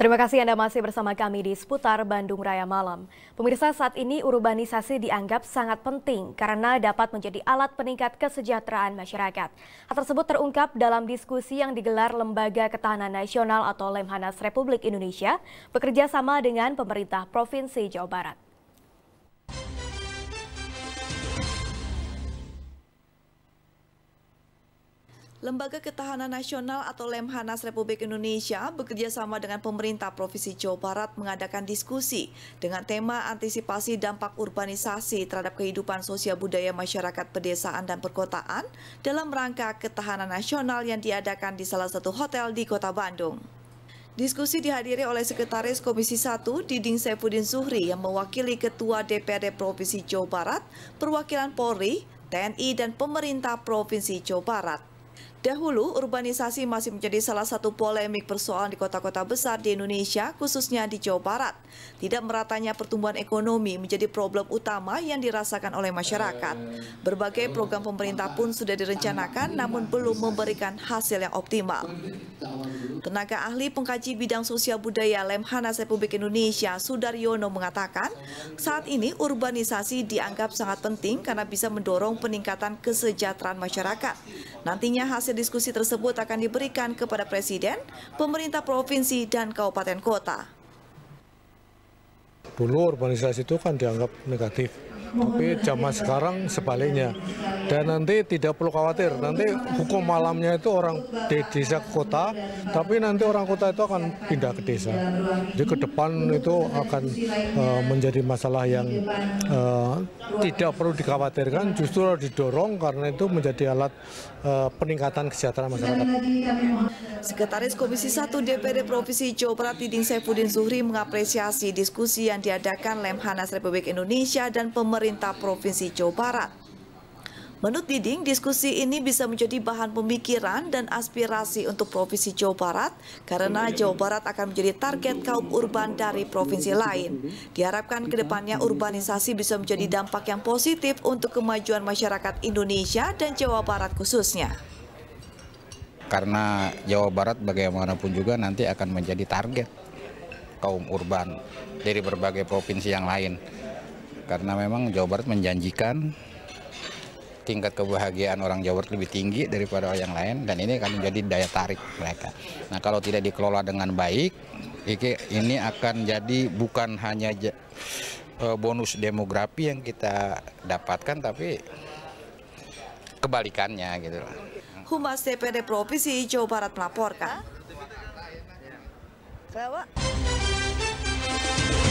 Terima kasih Anda masih bersama kami di Seputar Bandung Raya Malam. Pemirsa saat ini urbanisasi dianggap sangat penting karena dapat menjadi alat peningkat kesejahteraan masyarakat. Hal tersebut terungkap dalam diskusi yang digelar Lembaga Ketahanan Nasional atau Lemhanas Republik Indonesia bekerja sama dengan pemerintah Provinsi Jawa Barat. Lembaga Ketahanan Nasional atau Lemhanas Republik Indonesia bekerjasama dengan pemerintah Provinsi Jawa Barat mengadakan diskusi dengan tema antisipasi dampak urbanisasi terhadap kehidupan sosial budaya masyarakat pedesaan dan perkotaan dalam rangka ketahanan nasional yang diadakan di salah satu hotel di Kota Bandung. Diskusi dihadiri oleh Sekretaris Komisi 1 Diding Saifuddin Suhri yang mewakili Ketua DPRD Provinsi Jawa Barat, perwakilan Polri, TNI, dan pemerintah Provinsi Jawa Barat. Dahulu, urbanisasi masih menjadi salah satu polemik persoalan di kota-kota besar di Indonesia, khususnya di Jawa Barat. Tidak meratanya pertumbuhan ekonomi menjadi problem utama yang dirasakan oleh masyarakat. Berbagai program pemerintah pun sudah direncanakan, namun belum memberikan hasil yang optimal. Tenaga ahli pengkaji bidang sosial budaya Lemhanas Republik Indonesia, Sudaryono mengatakan, saat ini urbanisasi dianggap sangat penting karena bisa mendorong peningkatan kesejahteraan masyarakat. Nantinya hasil hasil diskusi tersebut akan diberikan kepada Presiden, pemerintah provinsi, dan kabupaten kota dulu urbanisasi itu kan dianggap negatif. Tapi zaman sekarang sebaliknya. Dan nanti tidak perlu khawatir, nanti hukum malamnya itu orang di desa ke kota, tapi nanti orang kota itu akan pindah ke desa. Jadi ke depan itu akan uh, menjadi masalah yang uh, tidak perlu dikhawatirkan, justru harus didorong karena itu menjadi alat uh, peningkatan kesejahteraan masyarakat. Sekretaris Komisi 1 DPD Provinsi Jawa Barat Diding Saifuddin Zuhri mengapresiasi diskusi yang di diadakan Lemhanas Republik Indonesia dan pemerintah Provinsi Jawa Barat. Menurut Diding, diskusi ini bisa menjadi bahan pemikiran dan aspirasi untuk Provinsi Jawa Barat karena Jawa Barat akan menjadi target kaum urban dari provinsi lain. Diharapkan kedepannya urbanisasi bisa menjadi dampak yang positif untuk kemajuan masyarakat Indonesia dan Jawa Barat khususnya karena Jawa Barat bagaimanapun juga nanti akan menjadi target kaum urban dari berbagai provinsi yang lain. Karena memang Jawa Barat menjanjikan tingkat kebahagiaan orang Jawa Barat lebih tinggi daripada orang yang lain dan ini akan menjadi daya tarik mereka. Nah kalau tidak dikelola dengan baik, ini akan jadi bukan hanya e, bonus demografi yang kita dapatkan tapi kebalikannya gitu lah. Humas DPD Provinsi Jawa Barat melaporkan. Bye.